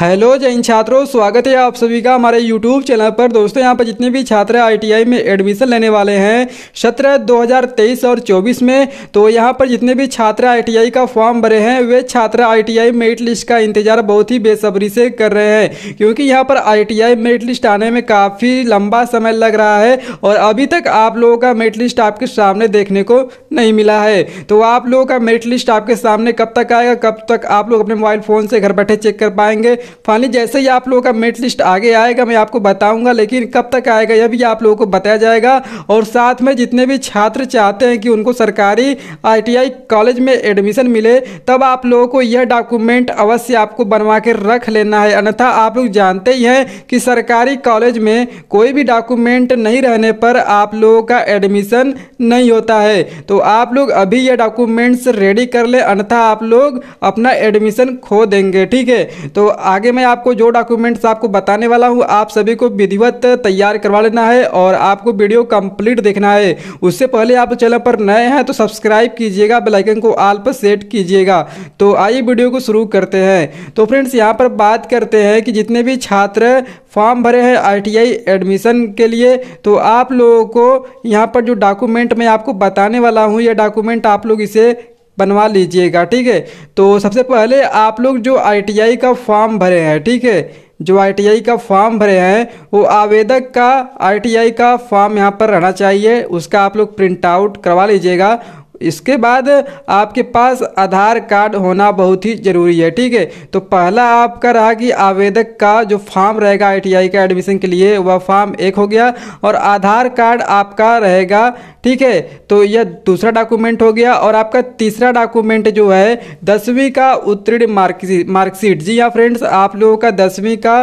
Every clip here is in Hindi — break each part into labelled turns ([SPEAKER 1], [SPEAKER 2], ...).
[SPEAKER 1] हेलो जय छात्रों स्वागत है आप सभी का हमारे यूट्यूब चैनल पर दोस्तों यहां पर जितने भी छात्र आईटीआई में एडमिशन लेने वाले हैं सत्रह 2023 और 24 में तो यहां पर जितने भी छात्र आईटीआई का फॉर्म भरे हैं वे छात्र आईटीआई मेरिट लिस्ट का इंतजार बहुत ही बेसब्री से कर रहे हैं क्योंकि यहाँ पर आई मेरिट लिस्ट आने में काफ़ी लंबा समय लग रहा है और अभी तक आप लोगों का मेरिट लिस्ट आपके सामने देखने को नहीं मिला है तो आप लोगों का मेरिट लिस्ट आपके सामने कब तक आएगा कब तक आप लोग अपने मोबाइल फ़ोन से घर बैठे चेक कर पाएंगे फाइनली जैसे ही आप लोगों का मेट लिस्ट आगे आएगा मैं आपको बताऊंगा लेकिन कब तक आएगा यह भी आप लोगों को बताया जाएगा और साथ में जितने भी छात्र चाहते हैं कि उनको सरकारी आई कॉलेज में एडमिशन मिले तब आप लोगों को यह डॉक्यूमेंट अवश्य आपको बनवा के रख लेना है अन्यथा आप लोग जानते ही हैं कि सरकारी कॉलेज में कोई भी डॉक्यूमेंट नहीं रहने पर आप लोगों का एडमिशन नहीं होता है तो आप लोग अभी यह डॉक्यूमेंट्स रेडी कर लें अन्यथा आप लोग अपना एडमिशन खो देंगे ठीक है तो आगे मैं आपको जो डॉक्यूमेंट्स आपको बताने वाला हूँ आप सभी को विधिवत तैयार करवा लेना है और आपको वीडियो कंप्लीट देखना है उससे पहले आप चैनल पर नए हैं तो सब्सक्राइब कीजिएगा बेलाइकन को आल पर सेट कीजिएगा तो आइए वीडियो को शुरू करते हैं तो फ्रेंड्स यहाँ पर बात करते हैं कि जितने भी छात्र फॉर्म भरे हैं आईटीआई एडमिशन के लिए तो आप लोगों को यहाँ पर जो डॉक्यूमेंट मैं आपको बताने वाला हूँ ये डॉक्यूमेंट आप लोग इसे बनवा लीजिएगा ठीक है तो सबसे पहले आप लोग जो आईटीआई का फॉर्म भरे हैं ठीक है जो आईटीआई का फॉर्म भरे हैं वो आवेदक का आईटीआई का फॉर्म यहाँ पर रहना चाहिए उसका आप लोग प्रिंट आउट करवा लीजिएगा इसके बाद आपके पास आधार कार्ड होना बहुत ही ज़रूरी है ठीक है तो पहला आपका रहा कि आवेदक का जो फॉर्म रहेगा आईटीआई का एडमिशन के लिए वह फॉर्म एक हो गया और आधार कार्ड आपका रहेगा ठीक है तो यह दूसरा डॉक्यूमेंट हो गया और आपका तीसरा डॉक्यूमेंट जो है दसवीं का उत्तीर्ण मार्कशीट मार्कशीट जी हाँ फ्रेंड्स आप लोगों का दसवीं का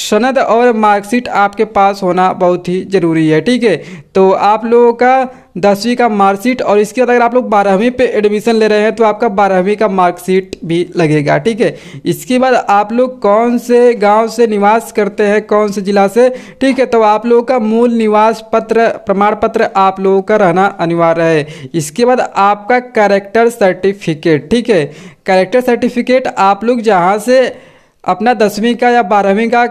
[SPEAKER 1] सनद और मार्कशीट आपके पास होना बहुत ही ज़रूरी है ठीक है तो आप लोगों का दसवीं का मार्कशीट और इसके बाद अगर आप लोग बारहवीं पे एडमिशन ले रहे हैं तो आपका बारहवीं का मार्कशीट भी लगेगा ठीक है इसके बाद आप लोग कौन से गांव से निवास करते हैं कौन से ज़िला से ठीक है तो आप लोगों का मूल निवास पत्र प्रमाण पत्र आप लोगों का रहना अनिवार्य है इसके बाद आपका करेक्टर सर्टिफिकेट ठीक है करेक्टर सर्टिफिकेट आप लोग जहाँ से अपना दसवीं का या बारहवीं का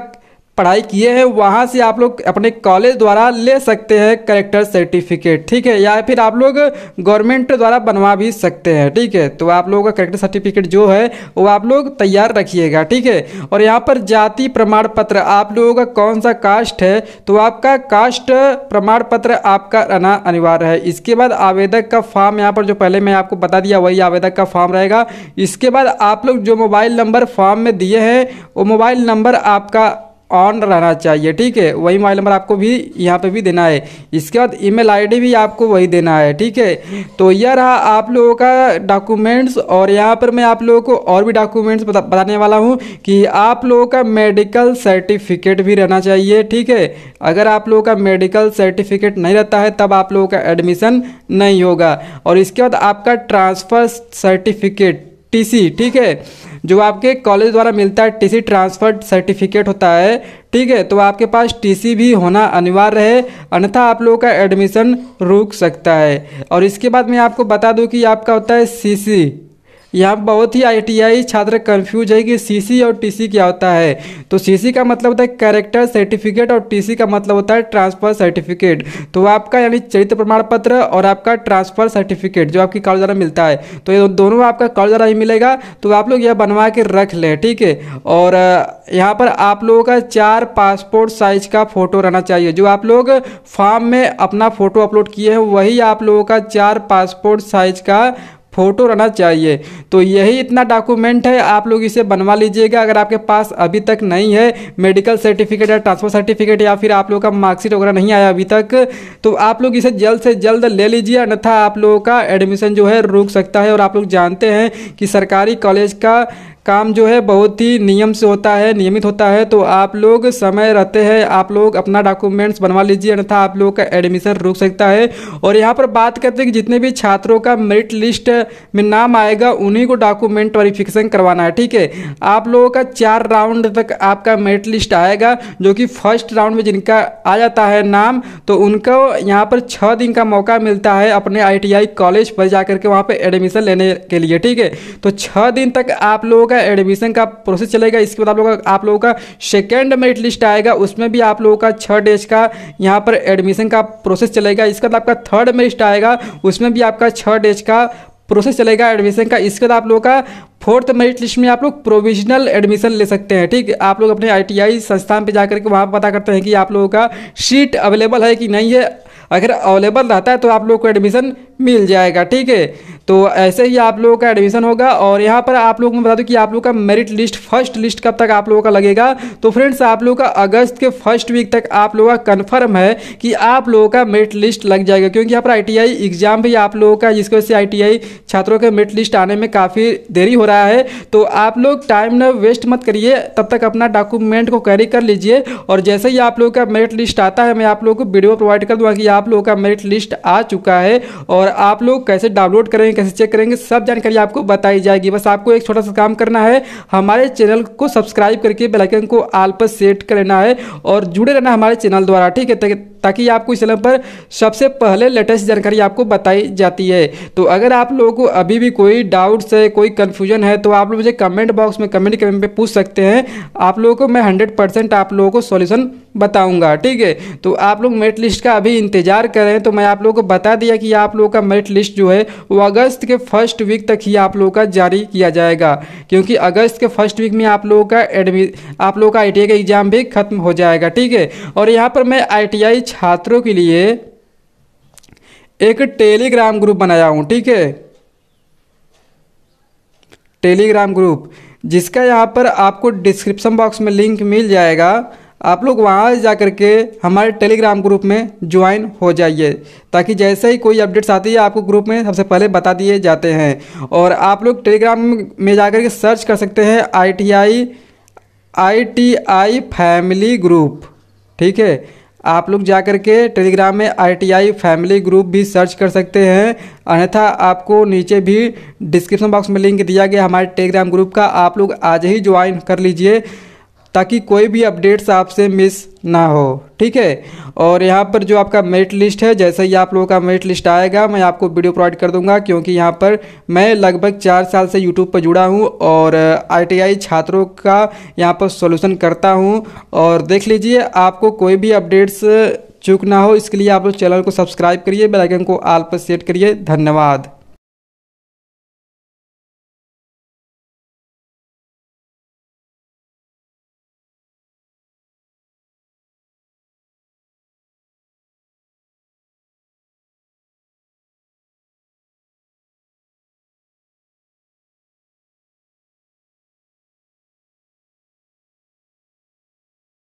[SPEAKER 1] पढ़ाई किए हैं वहाँ से आप लोग अपने कॉलेज द्वारा ले सकते हैं करेक्टर सर्टिफिकेट ठीक है या फिर आप लोग गवर्नमेंट द्वारा बनवा भी सकते हैं ठीक है तो आप लोगों का करेक्टर सर्टिफिकेट जो है वो आप लोग तैयार रखिएगा ठीक है और यहाँ पर जाति प्रमाण पत्र आप लोगों का कौन सा कास्ट है तो आपका कास्ट प्रमाण पत्र आपका रहना अनिवार्य है इसके बाद आवेदक का फॉर्म यहाँ पर जो पहले मैं आपको बता दिया वही आवेदक का फॉर्म रहेगा इसके बाद आप लोग जो मोबाइल नंबर फॉर्म में दिए हैं वो मोबाइल नंबर आपका ऑन रहना चाहिए ठीक है वही मोबाइल नंबर आपको भी यहाँ पे भी देना है इसके बाद ईमेल आईडी भी आपको वही देना है ठीक है तो यह रहा आप लोगों का डॉक्यूमेंट्स और यहाँ पर मैं आप लोगों को और भी डॉक्यूमेंट्स बता, बताने वाला हूँ कि आप लोगों का मेडिकल सर्टिफिकेट भी रहना चाहिए ठीक है अगर आप लोगों का मेडिकल सर्टिफिकेट नहीं रहता है तब आप लोगों का एडमिशन नहीं होगा और इसके बाद आपका ट्रांसफ़र सर्टिफिकेट टीसी ठीक है जो आपके कॉलेज द्वारा मिलता है टीसी ट्रांसफर सर्टिफिकेट होता है ठीक है तो आपके पास टीसी भी होना अनिवार्य है अन्यथा आप लोगों का एडमिशन रुक सकता है और इसके बाद मैं आपको बता दूं कि आपका होता है सीसी यहाँ बहुत ही आईटीआई छात्र कंफ्यूज है कि सीसी और टीसी क्या होता है तो सीसी का मतलब होता है कैरेक्टर सर्टिफिकेट और टीसी का मतलब होता है ट्रांसफर सर्टिफिकेट तो आपका यानी चरित्र प्रमाण पत्र और आपका ट्रांसफर सर्टिफिकेट जो आपकी कॉलेज द्वारा मिलता है तो ये दोनों आपका कॉलेज द्वारा ही मिलेगा तो आप लोग यह बनवा के रख लें ठीक है और यहाँ पर आप लोगों का चार पासपोर्ट साइज का फ़ोटो रहना चाहिए जो आप लोग फॉर्म में अपना फ़ोटो अपलोड किए हैं वही आप लोगों का चार पासपोर्ट साइज का फ़ोटो रहना चाहिए तो यही इतना डॉक्यूमेंट है आप लोग इसे बनवा लीजिएगा अगर आपके पास अभी तक नहीं है मेडिकल सर्टिफिकेट या ट्रांसफर सर्टिफिकेट या फिर आप लोग का मार्कशीट वगैरह नहीं आया अभी तक तो आप लोग इसे जल्द से जल्द ले लीजिए अन्यथा आप लोगों का एडमिशन जो है रुक सकता है और आप लोग जानते हैं कि सरकारी कॉलेज का काम जो है बहुत ही नियम से होता है नियमित होता है तो आप लोग समय रहते हैं आप लोग अपना डॉक्यूमेंट्स बनवा लीजिए अन्यथा आप लोग का एडमिशन रुक सकता है और यहाँ पर बात करते हैं कि जितने भी छात्रों का मेरिट लिस्ट में नाम आएगा उन्हीं को डॉक्यूमेंट वेरिफिकेशन करवाना है ठीक है आप लोगों का चार राउंड तक आपका मेरिट लिस्ट आएगा जो कि फर्स्ट राउंड में जिनका आ जाता है नाम तो उनको यहाँ पर छः दिन का मौका मिलता है अपने आई कॉलेज पर जा करके वहाँ पर एडमिशन लेने के लिए ठीक है तो छः दिन तक आप लोग लोगों का एडमिशन का प्रोसेस चलेगा इसके बाद आप लोगों का आप लोगों का सेकेंड मेरिट लिस्ट आएगा उसमें भी आप लोगों का छः डेज का यहाँ पर एडमिशन का प्रोसेस चलेगा इसके बाद आपका थर्ड मेरिट आएगा उसमें भी आपका छः डेज का प्रोसेस चलेगा एडमिशन का इसके बाद आप लोगों का फोर्थ मेरिट लिस्ट में आप लोग प्रोविजनल एडमिशन ले सकते हैं ठीक आप लोग अपने आईटीआई संस्थान पे जाकर के वहाँ पता करते हैं कि आप लोगों का सीट अवेलेबल है कि नहीं है अगर अवेलेबल रहता है तो आप लोग को एडमिशन मिल जाएगा ठीक है तो ऐसे ही आप लोगों का एडमिशन होगा और यहाँ पर आप लोग को बता दूँ कि आप लोग का मेरिट लिस्ट फर्स्ट लिस्ट कब तक आप लोगों का लगेगा तो फ्रेंड्स आप लोग का अगस्त के फर्स्ट वीक तक आप लोगों का कन्फर्म है कि आप लोगों का मेरिट लिस्ट लग जाएगा क्योंकि यहाँ पर आई एग्ज़ाम भी आप लोगों का जिसकी वजह से आई छात्रों के मेरिट लिस्ट आने में काफ़ी देरी हो रहा है तो आप लोग टाइम ना वेस्ट मत करिए तब तक अपना डॉक्यूमेंट को कैरी कर लीजिए और जैसे ही आप लोगों का मेरिट लिस्ट आता है मैं आप लोगों को वीडियो प्रोवाइड कर दूँगा कि आप आप लोगों का मेरिट लिस्ट आ चुका है और आप लोग कैसे डाउनलोड करेंगे कैसे चेक करेंगे सब जानकारी आपको बताई जाएगी बस आपको एक छोटा सा काम करना है हमारे चैनल को सब्सक्राइब करके बेलाइकन को आल पर सेट करना है और जुड़े रहना हमारे चैनल द्वारा ठीक है तो ताकि आपको इस चैनल पर सबसे पहले लेटेस्ट जानकारी आपको बताई जाती है तो अगर आप लोगों को अभी भी कोई डाउट्स है कोई कन्फ्यूजन है तो आप लोग मुझे कमेंट बॉक्स में कमेंट कमेंट पर पूछ सकते हैं आप लोगों को मैं हंड्रेड परसेंट आप लोगों को सोल्यूशन बताऊंगा ठीक है तो आप लोग मेरिट लिस्ट का अभी इंतज़ार करें तो मैं आप लोगों को बता दिया कि आप लोगों का मेरिट लिस्ट जो है वो अगस्त के फर्स्ट वीक तक ही आप लोगों का जारी किया जाएगा क्योंकि अगस्त के फर्स्ट वीक में आप लोगों का एडमि आप लोगों का आई का एग्ज़ाम भी खत्म हो जाएगा ठीक है और यहाँ पर मैं आई छात्रों के लिए एक टेलीग्राम ग्रुप बनाया हूँ ठीक है टेलीग्राम ग्रुप जिसका यहाँ पर आपको डिस्क्रिप्शन बॉक्स में लिंक मिल जाएगा आप लोग वहाँ जा कर के हमारे टेलीग्राम ग्रुप में ज्वाइन हो जाइए ताकि जैसे ही कोई अपडेट्स आती है आपको ग्रुप में सबसे पहले बता दिए जाते हैं और आप लोग टेलीग्राम में जा कर के सर्च कर सकते हैं I T I I T I family group ठीक है आप लोग जा कर के टेलीग्राम में आईटीआई फैमिली ग्रुप भी सर्च कर सकते हैं अन्यथा आपको नीचे भी डिस्क्रिप्शन बॉक्स में लिंक दिया गया हमारे टेलीग्राम ग्रुप का आप लोग आज ही ज्वाइन कर लीजिए ताकि कोई भी अपडेट्स आपसे मिस ना हो ठीक है और यहाँ पर जो आपका मेरिट लिस्ट है जैसे ही आप लोगों का मेरिट लिस्ट आएगा मैं आपको वीडियो प्रोवाइड कर दूंगा क्योंकि यहाँ पर मैं लगभग चार साल से यूट्यूब पर जुड़ा हूँ और आईटीआई छात्रों का यहाँ पर सोल्यूशन करता हूँ और देख लीजिए आपको कोई भी अपडेट्स चूक ना हो इसके लिए आप लोग चैनल को सब्सक्राइब करिए बेलाइकन को आल पर सेट करिए धन्यवाद